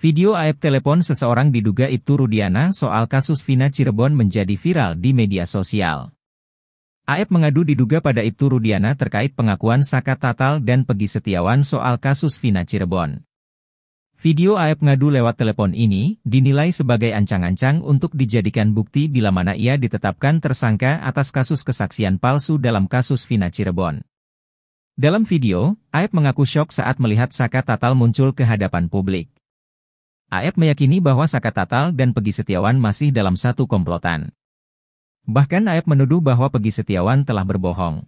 Video aib telepon seseorang diduga itu Rudiana soal kasus Vina Cirebon menjadi viral di media sosial. Aep mengadu diduga pada Ibtu Rudiana terkait pengakuan Saka Tatal dan Pegi Setiawan soal kasus Vina Cirebon. Video Aep ngadu lewat telepon ini dinilai sebagai ancang-ancang untuk dijadikan bukti bila mana ia ditetapkan tersangka atas kasus kesaksian palsu dalam kasus Vina Cirebon. Dalam video, Aep mengaku syok saat melihat Saka Tatal muncul ke hadapan publik. AF meyakini bahwa Saka Tatal dan Pegi Setiawan masih dalam satu komplotan. Bahkan AF menuduh bahwa Pegi Setiawan telah berbohong.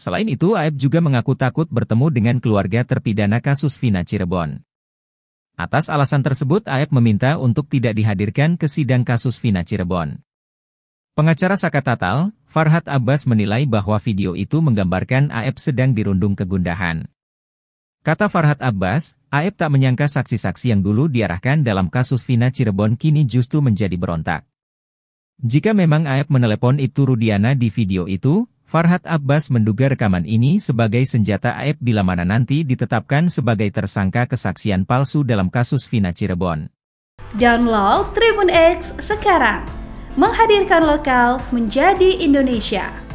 Selain itu, AF juga mengaku takut bertemu dengan keluarga terpidana kasus Vina Cirebon. Atas alasan tersebut, AF meminta untuk tidak dihadirkan ke sidang kasus Vina Cirebon. Pengacara Saka Tatal, Farhad Abbas menilai bahwa video itu menggambarkan AF sedang dirundung kegundahan. Kata Farhad Abbas, Aep tak menyangka saksi-saksi yang dulu diarahkan dalam kasus Vina Cirebon kini justru menjadi berontak. Jika memang Aep menelepon Ibtu Rudiana di video itu, Farhad Abbas menduga rekaman ini sebagai senjata Aep bila mana nanti ditetapkan sebagai tersangka kesaksian palsu dalam kasus Vina Cirebon. Download Tribun X sekarang, menghadirkan lokal menjadi Indonesia.